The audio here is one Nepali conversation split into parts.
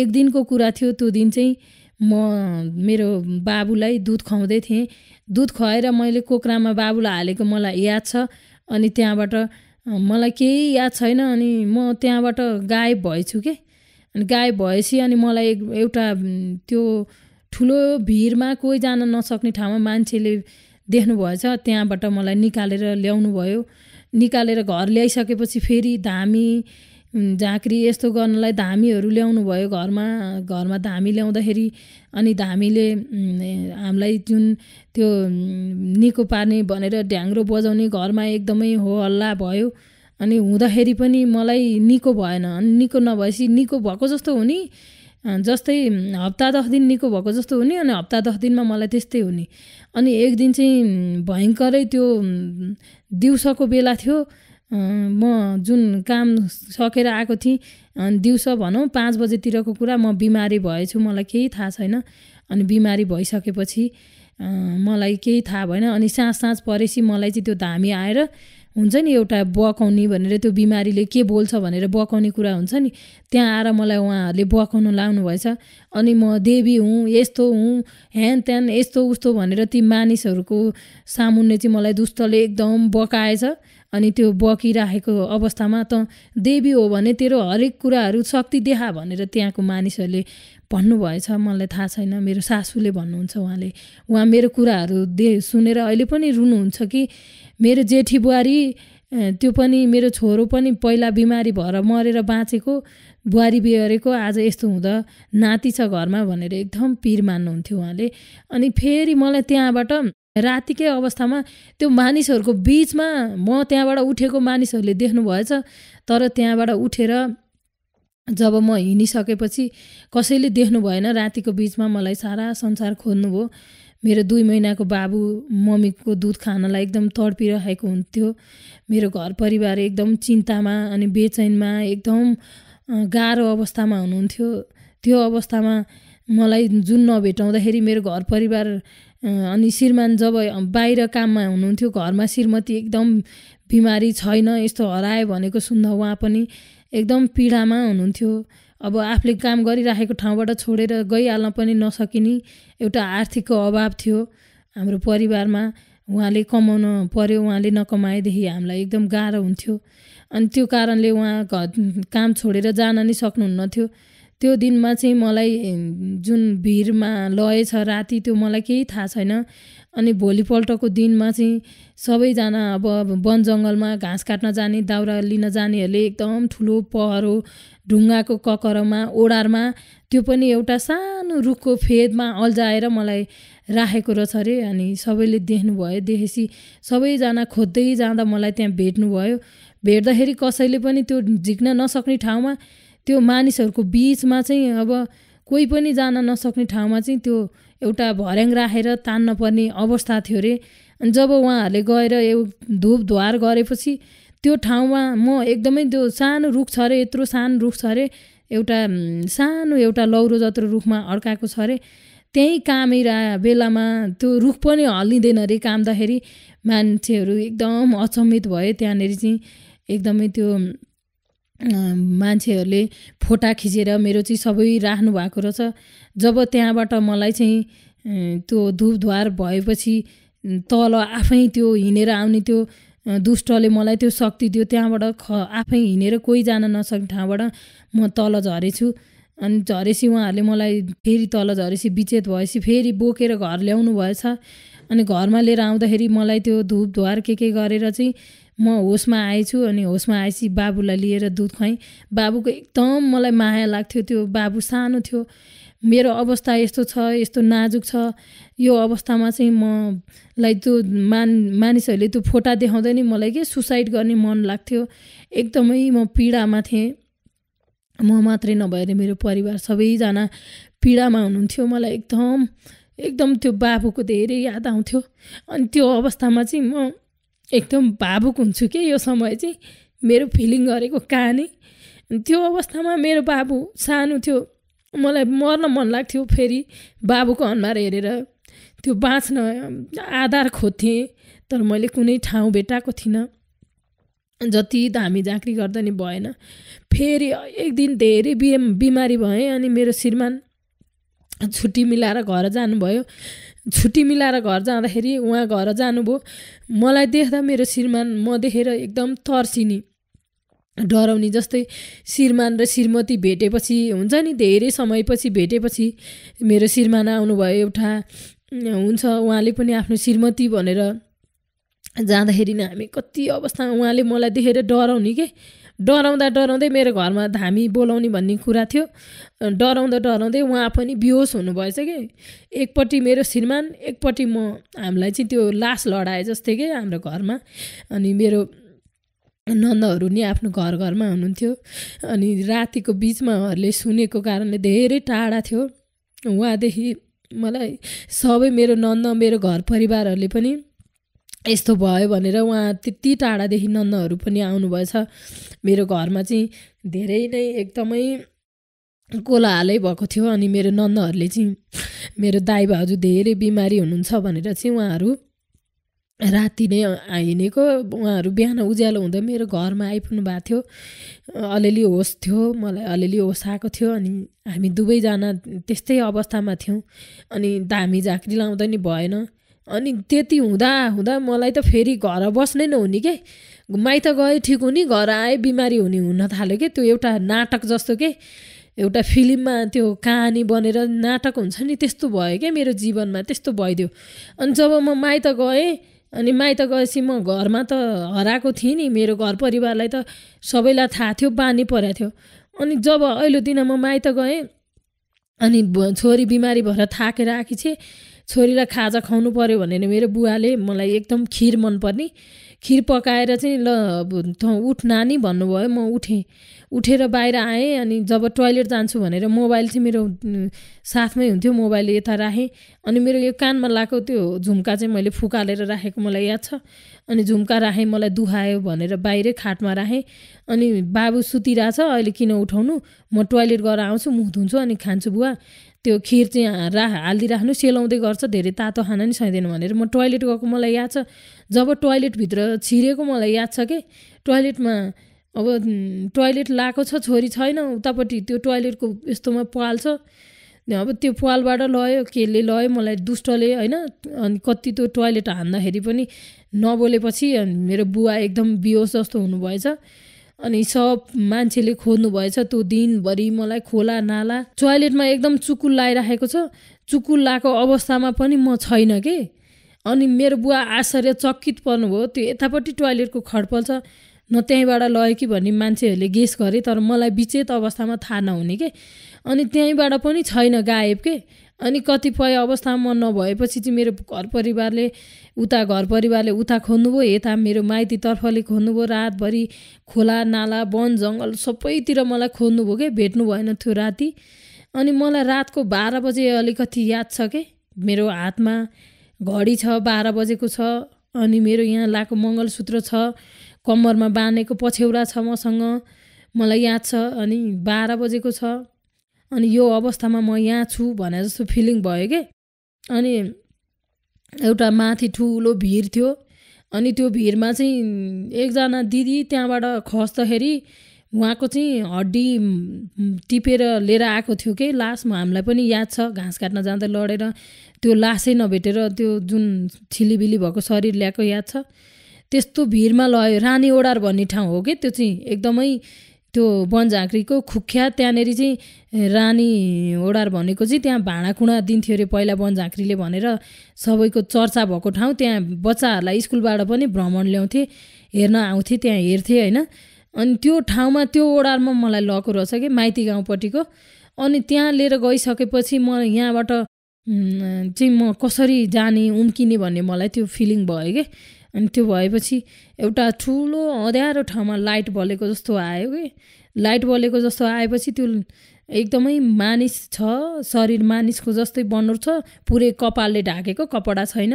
एक दिनको कुरा थियो त्यो दिन चाहिँ म मेरो बाबुलाई दुध खुवाउँदै थिएँ दुध खुवाएर मैले कोक्रामा बाबुलाई हालेको मलाई याद छ अनि त्यहाँबाट मलाई केही याद छैन अनि म त्यहाँबाट गायब भएछु के अनि गायब भएपछि अनि मलाई एउटा त्यो ठुलो भिरमा कोही जान नसक्ने ठाउँमा मान्छेले देख्नुभएछ त्यहाँबाट मलाई निकालेर ल्याउनु भयो निकालेर घर ल्याइसकेपछि फेरि धामी झाँक्री यस्तो गर्नलाई धामीहरू ल्याउनु भयो घरमा घरमा धामी ल्याउँदाखेरि अनि धामीले हामीलाई जुन त्यो निको पार्ने भनेर ढ्याङ्ग्रो बजाउने घरमा एकदमै हो हल्ला भयो अनि हुँदाखेरि पनि मलाई निको भएन अनि निको नभएपछि निको भएको जस्तो हुने जस्तै हप्ता दस दिन निको भएको जस्तो हुने अनि हप्ता दस दिनमा मलाई त्यस्तै हुने अनि एक दिन चाहिँ भयङ्करै त्यो दिउँसोको बेला थियो म जुन काम सकेर आएको थिएँ दिउँसो भनौँ पाँच बजेतिरको कुरा म बिमारी भएछु मलाई केही थाहा छैन अनि बिमारी भइसकेपछि मलाई केही थाहा भएन अनि साँझ साँझ परेपछि मलाई चाहिँ त्यो धामी आएर हुन्छ नि एउटा बकाउने भनेर त्यो बिमारीले के बोल्छ भनेर बकाउने कुरा हुन्छ नि त्यहाँ आएर मलाई उहाँहरूले बकाउनु भएछ अनि म देवी हुँ यस्तो हुँ ह्यान त्यान यस्तो उस्तो भनेर ती मानिसहरूको सामुन्ने चाहिँ मलाई दुष्टले एकदम बकाएछ अनि त्यो बकिराखेको अवस्थामा त देवी हो भने तेरो हरेक कुराहरू शक्ति देखा भनेर त्यहाँको मानिसहरूले भन्नुभएछ मलाई थाहा छैन मेरो सासूले भन्नुहुन्छ उहाँले उहाँ मेरो कुराहरू दे सुनेर अहिले पनि रुनुहुन्छ कि मेरो जेठी बुहारी त्यो पनि मेरो छोरो पनि पहिला बिमारी भएर मरेर बाँचेको बुहारी बिहारेको आज यस्तो हुँदा नाति छ घरमा भनेर एकदम पिर मान्नुहुन्थ्यो उहाँले अनि फेरि मलाई त्यहाँबाट रातिकै अवस्थामा त्यो मानिसहरूको बिचमा म त्यहाँबाट उठेको मानिसहरूले भएछ तर त्यहाँबाट उठेर जब म हिँडिसकेपछि कसैले देख्नु भएन रातिको बिचमा मलाई सारा संसार खोज्नुभयो मेरो दुई महिनाको बाबु मम्मीको दुध खानलाई एकदम तडपिरहेको हुन्थ्यो मेरो घर परिवार एकदम चिन्तामा अनि बेचैनमा एकदम गाह्रो अवस्थामा हुनुहुन्थ्यो त्यो अवस्थामा मलाई जुन नभेटाउँदाखेरि मेरो घर परिवार अनि श्रीमान जब बाहिर काममा हुनुहुन्थ्यो घरमा श्रीमती एकदम बिमारी छैन यस्तो हरायो भनेको सुन्दा उहाँ पनि एकदम पीडामा हुनुहुन्थ्यो अब आफूले काम गरिराखेको ठाउँबाट छोडेर गइहाल्न पनि नसकिने एउटा आर्थिकको अभाव थियो हाम्रो परिवारमा उहाँले कमाउन पर्यो उहाँले नकमाएदेखि हामीलाई एकदम गाह्रो हुन्थ्यो अनि त्यो कारणले उहाँ काम छोडेर जान नै सक्नुहुन्न थियो त्यो दिनमा चाहिँ मलाई जुन भिरमा लय छ राति त्यो मलाई केही थाहा छैन अनि भोलिपल्टको दिनमा चाहिँ सबैजना अब वन जङ्गलमा घाँस काट्न जाने दाउरा लिन जानेहरूले एकदम ठुलो पहरो ढुङ्गाको ककरमा ओडारमा त्यो पनि एउटा सानो रुखको फेदमा अल्झाएर मलाई राखेको रहेछ अरे अनि सबैले देख्नुभयो देखेपछि सबैजना खोज्दै जाँदा मलाई त्यहाँ भेट्नुभयो भेट्दाखेरि कसैले पनि त्यो झिक्न नसक्ने ठाउँमा त्यो मानिसहरूको बिचमा चाहिँ अब कोही पनि जान नसक्ने ठाउँमा चाहिँ त्यो एउटा भर्याङ राखेर तान्न पर्ने अवस्था थियो अरे अनि जब उहाँहरूले गएर यो धुप गरेपछि त्यो ठाउँमा म एकदमै त्यो सानो रुख छ अरे यत्रो सानो रुख छ अरे एउटा सानो एउटा लौरो जत्रो रुखमा अड्काएको छ अरे त्यहीँ कामिरा बेलामा त्यो रुख पनि हल्लिँदैन अरे काम्दाखेरि मान्छेहरू एकदम अचम्मित भयो त्यहाँनिर चाहिँ एकदमै त्यो मान्छेहरूले फोटा खिचेर मेरो चाहिँ सबै राख्नु भएको रहेछ जब त्यहाँबाट मलाई चाहिँ त्यो धुपधुवार भएपछि तल आफै त्यो हिँडेर आउने त्यो दुष्टले मलाई त्यो शक्ति दियो त्यहाँबाट ख आफै हिँडेर कोही जान नसक्ने ठाउँबाट म तल झरेछु अनि झरेपछि उहाँहरूले मलाई फेरि तल झरेपछि विचेत भएपछि फेरि बोकेर घर ल्याउनु भएछ अनि घरमा लिएर आउँदाखेरि मलाई त्यो धुप के के गरेर चाहिँ म होसमा आएछु अनि होसमा आएपछि बाबुलाई लिएर दुध खुवाएँ बाबुको एकदम मलाई माया लाग्थ्यो त्यो बाबु सानो थियो मेरो अवस्था यस्तो छ यस्तो नाजुक छ यो अवस्थामा चाहिँ मलाई त्यो मान मानिसहरूले त्यो फोटा देखाउँदै नै मलाई के सुसाइड गर्ने मन लाग्थ्यो एकदमै म पीडामा थिएँ म मात्रै नभएर मेरो परिवार सबैजना पीडामा हुनुहुन्थ्यो मलाई एकदम एकदम त्यो बाबुको धेरै याद आउँथ्यो अनि त्यो अवस्थामा चाहिँ म एकदम भावुक हुन्छु के यो समय चाहिँ मेरो फिलिङ गरेको कहानी त्यो अवस्थामा मेरो बाबु सानो थियो मलाई मर्न मन लाग्थ्यो फेरि बाबुको अनुहार हेरेर त्यो बाँच्न आधार खोज्थेँ तर मैले कुनै ठाउँ भेटाएको थिइनँ जति धामी झाँक्री गर्दा नि भएन फेरि एक दिन धेरै बिम बिमारी भएँ अनि मेरो श्रीमान छुट्टी मिलाएर घर जानुभयो छुट्टी मिलाएर घर जाँदाखेरि उहाँ घर जानुभयो मलाई देख्दा मेरो श्रीमान म देखेर एकदम तर्सिने डराउने जस्तै श्रीमान र श्रीमती भेटेपछि हुन्छ नि धेरै समयपछि भेटेपछि मेरो श्रीमान आउनुभयो एउटा हुन्छ उहाँले पनि आफ्नो श्रीमती भनेर जाँदाखेरि नै हामी कति अवस्थामा उहाँले मलाई देखेर डराउने के डराउँदा डराउँदै मेरो घरमा धामी बोलाउने भन्ने कुरा थियो डराउँदा डराउँदै उहाँ पनि बिहोस हुनुभएछ कि एकपट्टि मेरो श्रीमान एकपट्टि म हामीलाई चाहिँ त्यो लास लडाए जस्तै कि हाम्रो घरमा अनि मेरो नन्दहरू नि आफ्नो घर घरमा हुनुहुन्थ्यो अनि रातिको बिचमा उहाँहरूले सुनेको कारणले धेरै टाढा थियो उहाँदेखि मलाई सबै मेरो नन्द मेरो घर परिवारहरूले पनि यस्तो भयो भनेर उहाँ त्यति टाढादेखि नन्दहरू पनि आउनुभएछ मेरो घरमा चाहिँ धेरै नै एकदमै कोलाहालै भएको थियो अनि मेरो नन्दहरूले चाहिँ मेरो दाई भाउजू धेरै बिमारी हुनुहुन्छ भनेर चाहिँ उहाँहरू राति नै हिँडेको उहाँहरू बिहान उज्यालो हुँदा मेरो घरमा आइपुग्नु भएको थियो अलिअलि होस थियो मलाई अलिअलि होस आएको थियो अनि हामी दुवैजना त्यस्तै अवस्थामा थियौँ अनि धामी झाँक्री लाउँदा नि भएन अनि त्यति हुँदा हुँदा मलाई त फेरि घर बस्नै नहुने के माइत गए ठिक हुने घर आए बिमारी हुने हुन थाल्यो कि त्यो एउटा नाटक जस्तो के एउटा फिल्ममा त्यो कहानी बनेर नाटक हुन्छ नि त्यस्तो भयो क्या मेरो जीवनमा त्यस्तो भइदियो अनि जब म माइत गएँ अनि माइत गएपछि म घरमा त हराएको थिएँ नि मेरो घर परिवारलाई त सबैलाई थाहा थियो बानी परेको थियो अनि जब अहिले दिन म माइत गएँ अनि छोरी बिमारी भएर थाकेर आएकी थिएँ छोरीलाई खाजा खुवाउनु पऱ्यो भने मेरो बुवाले मलाई एकदम खिर मनपर्ने खिर पकाएर चाहिँ ल उठ नानी भन्नुभयो म उठेँ उठेर बाहिर आएँ अनि जब टोइलेट जान्छु भनेर मोबाइल चाहिँ मेरो साथमै हुन्थ्यो मोबाइल यता राखेँ अनि मेरो यो कानमा लगाएको त्यो झुम्का चाहिँ मैले फुकालेर राखेको मलाई याद छ अनि झुम्का राखेँ मलाई दुखायो भनेर बाहिरै खाटमा राखेँ अनि बाबु सुतिरहेछ अहिले किन उठाउनु म टोइलेट गरेर आउँछु मुख धुन्छु अनि खान्छु बुवा त्यो खिर चाहिँ रा हालिदिइराख्नु सेलाउँदै गर्छ धेरै तातो खाना नि सहिँदैन भनेर म टोइलेट गएको मलाई याद छ जब टोइलेटभित्र छिरेको मलाई याद छ कि टोइलेटमा अब टोइलेट लाएको छ छोरी छैन उतापट्टि त्यो टोइलेटको यस्तोमा पाल छ अब त्यो पालबाट लयो केले लयो मलाई दुष्टले होइन अनि कति त्यो टोइलेट हान्दाखेरि पनि नबोलेपछि मेरो बुवा एकदम बिहोस जस्तो हुनुभएछ अनि सब मान्छेले खोज्नु भएछ त्यो दिनभरि मलाई खोला नाला टोयलेटमा एकदम चुकुल लगाइराखेको छ चुकुल लगाएको अवस्थामा पनि म छैन के अनि मेरो बुवा आश्चर्य चकित पर्नुभयो त्यो यतापट्टि टोयलेटको खडपल छ न त्यहीँबाट लयो कि भन्ने मान्छेहरूले गेस गरे तर मलाई विचेत अवस्थामा थाहा नहुने के अनि त्यहीँबाट पनि छैन गायब के अनि कतिपय अवस्थामा नभएपछि चाहिँ मेरो घर परिवारले उता घर परिवारले उता खोल्नुभयो यता मेरो माइतीतर्फले खोल्नुभयो रातभरि खोला नाला वन जङ्गल सबैतिर मलाई खोल्नुभयो क्या भेट्नु भएन थियो राति अनि मलाई रातको बाह्र बजे अलिकति याद छ के मेरो हातमा घडी छ बाह्र बजेको छ अनि मेरो यहाँ लाएको मङ्गलसूत्र छ कम्मरमा बाँधेको पछ्यौरा छ मसँग मलाई याद छ अनि बाह्र बजेको छ अनि यो अवस्थामा म यहाँ छु भने जस्तो फिलिङ भयो कि अनि एउटा माथि ठुलो भिर थियो अनि त्यो भिरमा चाहिँ एकजना दिदी त्यहाँबाट खस्दाखेरि उहाँको चाहिँ हड्डी टिपेर लिएर आएको थियो कि लास्टमा हामीलाई पनि याद छ घाँस काट्न जाँदा लडेर त्यो लासै नभेटेर त्यो जुन छिलिबिली भएको शरीर ल्याएको याद छ त्यस्तो भिरमा लयो रानी ओडार भन्ने ठाउँ हो कि त्यो चाहिँ एकदमै त्यो वनझाँक्रीको खुख्या त्यहाँनिर चाहिँ रानी ओडार भनेको चाहिँ त्यहाँ भाँडाकुँडा दिन्थ्यो अरे पहिला वनझाँक्रीले भनेर सबैको चर्चा भएको ठाउँ त्यहाँ बच्चाहरूलाई स्कुलबाट पनि भ्रमण ल्याउँथे हेर्न आउँथे त्यहाँ हेर्थे होइन अनि त्यो ठाउँमा त्यो ओडारमा मलाई लगेको रहेछ कि माइती गाउँपट्टिको अनि त्यहाँ लिएर गइसकेपछि म यहाँबाट चाहिँ म कसरी जाने उम्किने भन्ने मलाई त्यो फिलिङ भयो कि अनि त्यो भएपछि एउटा ठुलो अँध्यारो ठाउँमा लाइट बलेको जस्तो आयो कि लाइट बलेको जस्तो आएपछि त्यो एकदमै मानिस छ शरीर मानिसको जस्तै बनोर छ पुरै कपालले ढाकेको कपडा छैन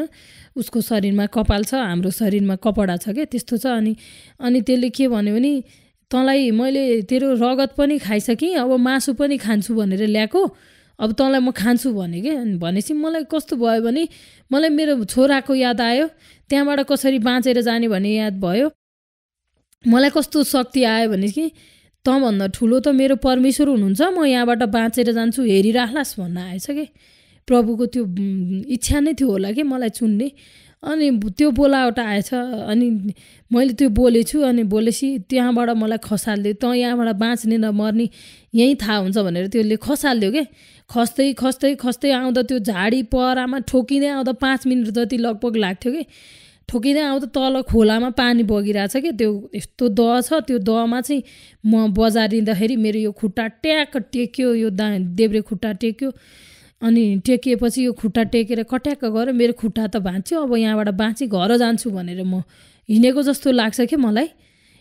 उसको शरीरमा कपाल छ हाम्रो शरीरमा कपडा छ क्या त्यस्तो छ अनि अनि त्यसले के भन्यो भने तँलाई मैले तेरो रगत पनि खाइसकेँ अब मासु पनि खान्छु भनेर ल्याएको अब तँलाई म खान्छु भने कि भनेपछि मलाई कस्तो भयो भने मलाई मेरो छोराको याद आयो त्यहाँबाट कसरी बाँचेर जाने भन्ने याद भयो मलाई कस्तो शक्ति आयो भने कि तँभन्दा ठुलो त मेरो परमेश्वर हुनुहुन्छ म यहाँबाट बाँचेर जान्छु हेरिराख्लास् भन्न आएछ कि प्रभुको त्यो इच्छा नै थियो होला कि मलाई चुन्ने अनि त्यो बोलावटा आएछ अनि मैले त्यो बोलेछु अनि बोलेपछि त्यहाँबाट मलाई खसालिदियो त यहाँबाट बाँच्ने नमर्ने यहीँ थाहा हुन्छ भनेर त्यसले खसालिदियो क्या खस्दै खस्दै खस्दै आउँदा त्यो झाडी परामा ठोकिँदै आउँदा पाँच मिनट जति लगभग लाग्थ्यो कि ठोकिँदै आउँदा तल खोलामा पानी बगिरहेछ क्या त्यो यस्तो द छ त्यो दमा चाहिँ म बजार बजारिँदाखेरि मेरो यो खुट्टा ट्याक टेक्यो यो दा देब्रे खुट्टा टेक्यो अनि टेकिएपछि यो खुट्टा टेकेर कट्याक्क गएर मेरो खुट्टा त भाँच्यो अब यहाँबाट बाँची घर जान्छु भनेर म हिँडेको जस्तो लाग्छ क्या मलाई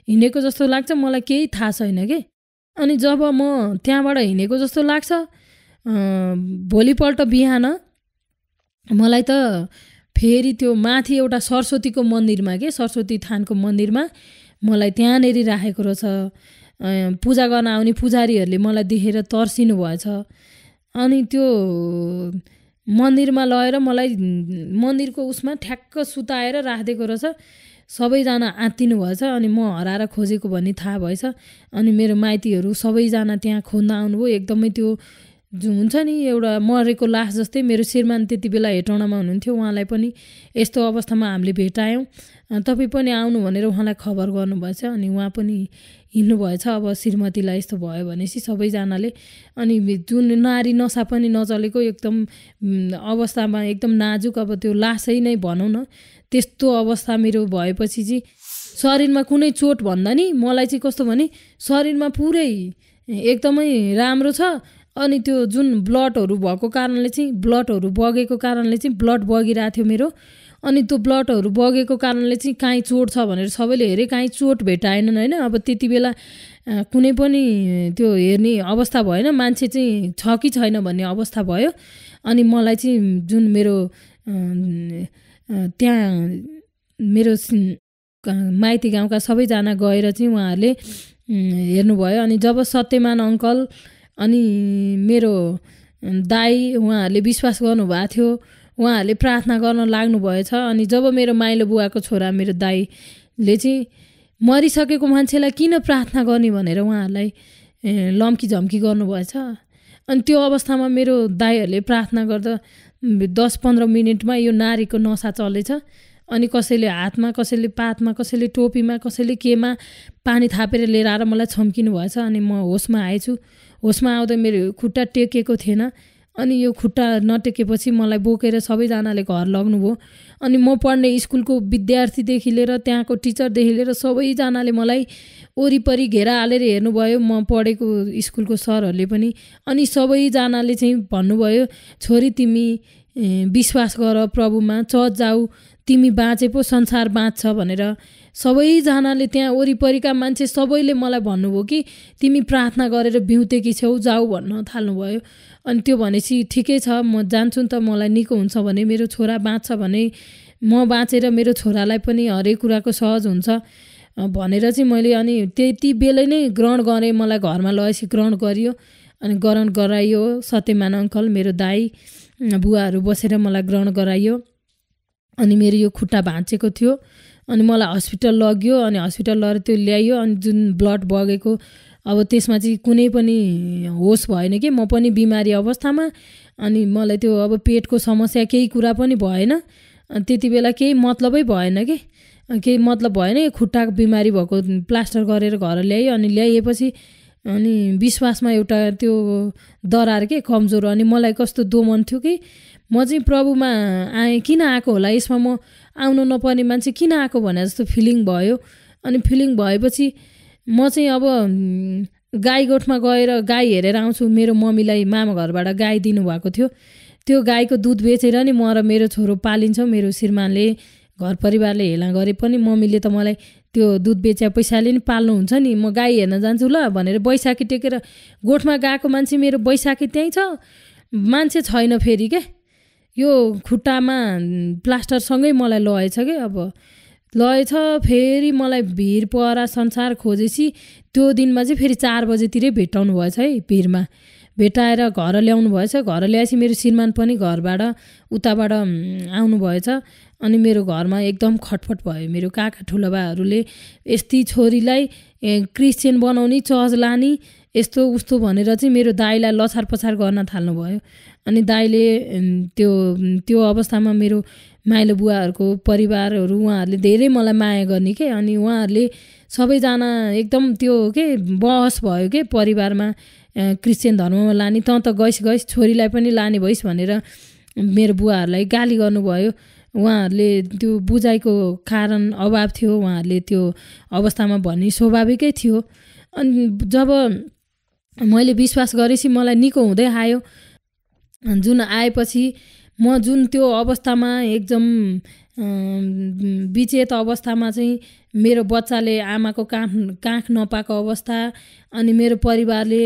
हिँडेको जस्तो लाग्छ मलाई केही थाहा छैन कि अनि जब म त्यहाँबाट हिँडेको जस्तो लाग्छ भोलिपल्ट बिहान मलाई त फेरि त्यो माथि एउटा सरस्वतीको मन्दिरमा के सरस्वती थानको मन्दिरमा मलाई त्यहाँनिर राखेको रहेछ पूजा गर्न आउने पुजारीहरूले मलाई देखेर तर्सिनु भएछ अनि त्यो मन्दिरमा लगेर मलाई मन्दिरको उसमा ठ्याक्क सुताएर राखिदिएको रहेछ सबैजना आँतिनु भएछ अनि म हराएर खोजेको भन्ने थाहा भएछ अनि मेरो माइतीहरू सबैजना त्यहाँ खोज्न आउनुभयो एकदमै त्यो हुन्छ नि एउटा मरेको लास जस्तै मेरो श्रीमान त्यति बेला हेटौँडामा हुनुहुन्थ्यो उहाँलाई पनि यस्तो अवस्थामा हामीले भेटायौँ तपाईँ पनि आउनु भनेर उहाँलाई खबर गर्नुभएछ अनि उहाँ पनि भएछ अब श्रीमतीलाई यस्तो भयो भनेपछि सबैजनाले अनि जुन नारी नसा पनि नचलेको एकदम अवस्थामा एकदम नाजुक अब त्यो लासै नै भनौँ न त्यस्तो अवस्था मेरो भएपछि चाहिँ शरीरमा कुनै चोट भन्दा नि मलाई चाहिँ कस्तो भने शरीरमा पुरै एकदमै राम्रो छ अनि त्यो जुन ब्लडहरू भएको कारणले चाहिँ ब्लडहरू बगेको कारणले चाहिँ ब्लड बगिरहेको थियो मेरो अनि त्यो ब्लडहरू बगेको कारणले चाहिँ काहीँ चोट छ भनेर सबैले हेरेँ काहीँ चोट भेटाएनन् होइन अब त्यति बेला कुनै पनि त्यो हेर्ने अवस्था भएन मान्छे चाहिँ छ कि छैन भन्ने अवस्था भयो अनि मलाई चाहिँ जुन मेरो त्यहाँ मेरो माइती गाउँका सबैजना गएर चाहिँ उहाँहरूले हेर्नुभयो अनि जब सत्यमान अङ्कल अनि मेरो दाई उहाँहरूले विश्वास गर्नुभएको थियो उहाँहरूले प्रार्थना गर्न लाग्नु भएछ अनि जब मेरो माइलो बुवाको छोरा मेरो दाईले चाहिँ मरिसकेको मान्छेलाई किन प्रार्थना गर्ने भनेर उहाँहरूलाई लम्की झम्की गर्नुभएछ अनि त्यो अवस्थामा मेरो दाईहरूले प्रार्थना गर्दा दस पन्ध्र मिनटमा यो नारीको नसा चलेछ अनि कसैले हातमा कसैले पातमा कसैले टोपीमा कसैले केमा पानी थापेर लिएर आएर मलाई छम्किनु भएछ अनि म होसमा आएछु होसमा आउँदा मेरो खुट्टा टेकेको थिएन अनि यो खुट्टा नटेकेपछि मलाई बोकेर सबैजनाले घर लग्नुभयो अनि म पढ्ने स्कुलको विद्यार्थीदेखि लिएर त्यहाँको टिचरदेखि लिएर सबैजनाले मलाई वरिपरि घेरा हालेर हेर्नुभयो म पढेको स्कुलको सरहरूले पनि अनि सबैजनाले चाहिँ भन्नुभयो छोरी तिमी विश्वास गर प्रभुमा चर्च जाऊ तिमी बाँचे पो संसार बाँच्छ भनेर सबैजनाले त्यहाँ वरिपरिका मान्छे सबैले मलाई भन्नुभयो कि तिमी प्रार्थना गरेर बिउतेकी छेउ जाऊ भन्न थाल्नुभयो अनि त्यो भनेपछि ठिकै छ म जान्छु नि त मलाई निको हुन्छ भने मेरो छोरा बाँच्छ भने म बाँचेर मेरो छोरालाई पनि हरेक कुराको सहज हुन्छ भनेर चाहिँ मैले अनि त्यति बेलै नै ग्रहण गरेँ मलाई घरमा लगाएपछि ग्रहण गरियो अनि ग्रहण गराइयो सत्यमान अङ्कल मेरो दाई बुवाहरू बसेर मलाई ग्रहण गराइयो अनि मेरो यो खुट्टा भाँचेको थियो अनि मलाई हस्पिटल लग्यो अनि हस्पिटल लगेर त्यो ल्यायो अनि जुन ब्लड बगेको अब त्यसमा चाहिँ कुनै पनि होस भएन कि म पनि बिमारी अवस्थामा अनि मलाई त्यो अब पेटको समस्या केही कुरा पनि भएन अनि त्यति बेला केही मतलबै भएन कि केही मतलब भएन खुट्टाको बिमारी भएको प्लास्टर गरेर घर ल्यायो अनि ल्याइएपछि अनि विश्वासमा एउटा त्यो दरार के कमजोर अनि मलाई कस्तो दोमन थियो कि म चाहिँ प्रभुमा आएँ किन आएको होला यसमा म आउनु नपर्ने मान्छे किन आएको भने जस्तो फिलिङ भयो अनि फिलिङ भएपछि म चाहिँ अब गाई गोठमा गएर गाई हेरेर आउँछु मेरो मम्मीलाई मामा घरबाट गाई दिनुभएको थियो त्यो गाईको दुध बेचेर नि म र मेरो छोरो पालिन्छ मेरो श्रीमानले घर परिवारले हेला गरे पनि मम्मीले त मलाई त्यो दुध बेच्या पैसाले नि पाल्नुहुन्छ नि म गाई हेर्न जान्छु ल भनेर बैशाखी टेकेर गोठमा गएको मान्छे मेरो बैशाखी त्यहीँ छ मान्छे छैन फेरि के यो खुट्टामा प्लास्टरसँगै मलाई लगेछ कि अब लगेछ फेरि मलाई भिर पहरा संसार खोजेपछि त्यो दिनमा चाहिँ फेरि चार बजेतिरै भेटाउनु भएछ है भिरमा भेटाएर घर ल्याउनु भएछ घर ल्याएपछि मेरो श्रीमान पनि घरबाट उताबाट भएछ अनि मेरो घरमा एकदम खटफट भयो मेरो काका ठुलोबाहरूले यस्ती छोरीलाई क्रिस्चियन बनाउने चर्च लाने यस्तो उस्तो भनेर चाहिँ मेरो दाईलाई लछार पछार गर्न थाल्नुभयो अनि दाईले त्यो त्यो अवस्थामा मेरो माइलो बुवाहरूको परिवारहरू उहाँहरूले धेरै मलाई माया गर्ने के अनि उहाँहरूले सबैजना एकदम त्यो के बहस भयो के परिवारमा क्रिस्चियन धर्ममा लाने तँ त गइस गइस छोरीलाई पनि लाने भइस् भनेर मेरो बुवाहरूलाई गाली गर्नुभयो उहाँहरूले त्यो बुझाइको कारण अभाव थियो उहाँहरूले त्यो अवस्थामा भन्ने स्वाभाविकै थियो अनि जब मैले विश्वास गरेपछि मलाई निको हुँदै आयो जुन आएपछि म जुन त्यो अवस्थामा एकदम बिचेत अवस्थामा चाहिँ मेरो बच्चाले आमाको काख काख नपाएको अवस्था अनि मेरो परिवारले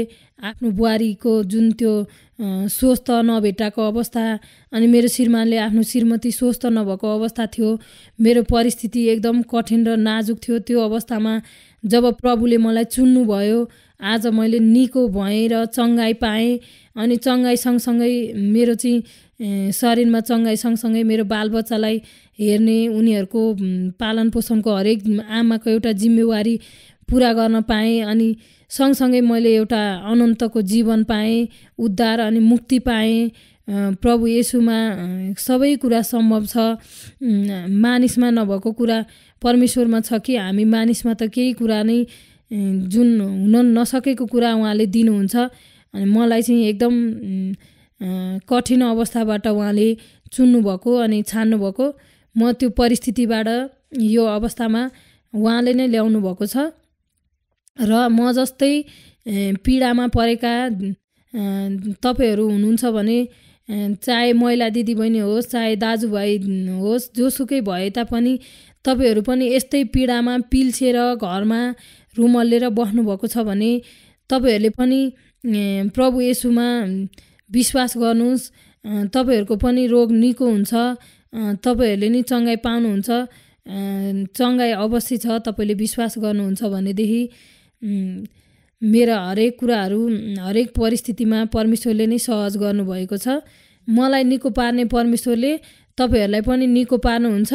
आफ्नो बुहारीको जुन त्यो स्वस्थ नभेटाएको अवस्था अनि मेरो श्रीमानले आफ्नो श्रीमती स्वस्थ नभएको अवस्था थियो मेरो परिस्थिति एकदम कठिन र नाजुक थियो त्यो अवस्थामा जब प्रभुले मलाई चुन्नुभयो आज मैले निको भएँ र चङ्गाई पाएँ अनि चङ्गाई सँगसँगै मेरो चाहिँ शरीरमा चङ्गाइ सँगसँगै मेरो बालबच्चालाई हेर्ने उनीहरूको पालन पोषणको हरेक आमाको एउटा जिम्मेवारी पुरा गर्न पाएँ अनि सँगसँगै मैले एउटा अनन्तको जीवन पाएँ उद्धार अनि मुक्ति पाएँ प्रभु येसुमा सबै कुरा सम्भव छ मानिसमा नभएको कुरा परमेश्वरमा छ कि हामी मानिसमा त केही कुरा नै जुन हुन नसकेको कुरा उहाँले दिनुहुन्छ अनि मलाई चाहिँ एकदम कठिन अवस्थाबाट उहाँले चुन्नुभएको अनि छान्नुभएको म त्यो परिस्थितिबाट यो अवस्थामा उहाँले नै ल्याउनु भएको छ र म जस्तै पीडामा परेका तपाईँहरू हुनुहुन्छ भने चाहे महिला दिदीबहिनी होस् चाहे दाजुभाइ होस् जोसुकै भए तापनि तपाईँहरू पनि यस्तै पीडामा पिल्छेर घरमा रुमल्लेर बस्नुभएको छ भने तपाईँहरूले पनि प्रभु येसुमा विश्वास गर्नुहोस् तपाईँहरूको पनि रोग निको हुन्छ तपाईँहरूले नि चङ्गाई पाउनुहुन्छ चङ्गाई अवश्य छ तपाईँले विश्वास गर्नुहुन्छ भनेदेखि मेरा हरेक कुराहरू हरेक परिस्थितिमा परमेश्वरले नै सहज गर्नुभएको छ मलाई निको पार्ने परमेश्वरले तपाईँहरूलाई पनि निको पार्नुहुन्छ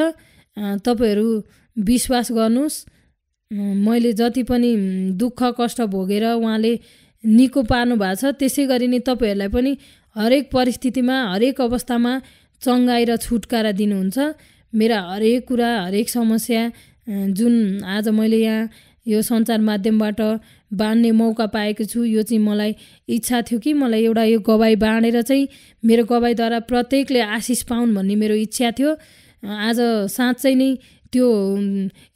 तपाईँहरू विश्वास गर्नुहोस् मैले जति पनि दुःख कष्ट भोगेर उहाँले निको पार्नु भएको छ त्यसै गरी नै तपाईँहरूलाई पनि हरेक परिस्थितिमा हरेक अवस्थामा चङ्गाइ र छुटकारा दिनुहुन्छ मेरा हरेक कुरा हरेक समस्या जुन आज मैले यहाँ यो सञ्चार माध्यमबाट बाँड्ने मौका पाएको छु यो चाहिँ मलाई इच्छा थियो कि मलाई एउटा यो गवाई बाँडेर चाहिँ मेरो गवाईद्वारा प्रत्येकले आशिष पाउन् भन्ने मेरो इच्छा थियो आज साँच्चै नै त्यो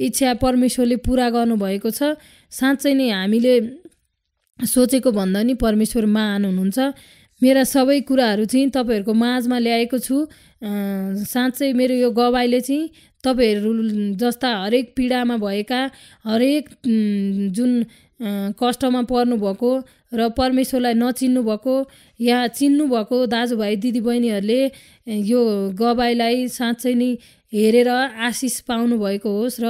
इच्छा परमेश्वरले पुरा गर्नुभएको छ साँच्चै नै हामीले सोचेको भन्दा नि परमेश्वर महान हुनुहुन्छ मेरा सबै कुराहरू चाहिँ तपाईँहरूको माझमा ल्याएको छु साँच्चै मेरो यो गवाईले चाहिँ तपाईँहरू जस्ता हरेक पीडामा भएका हरेक जुन कष्टमा पर्नुभएको र परमेश्वरलाई नचिन्नु भएको या चिन्नुभएको दाजुभाइ दिदीबहिनीहरूले यो गवाईलाई साँच्चै नै हेरेर आशिष पाउनुभएको होस् र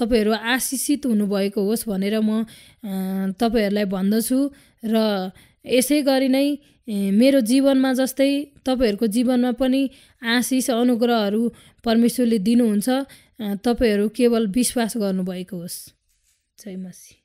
तपाईँहरू आशिषित हुनुभएको होस् भनेर म तपाईँहरूलाई भन्दछु र यसै गरी नै मेरो जीवनमा जस्तै तपाईँहरूको जीवनमा पनि आशिष अनुग्रहहरू परमेश्वरले दिनुहुन्छ तपाईँहरू केवल विश्वास गर्नुभएको होस् जय मसी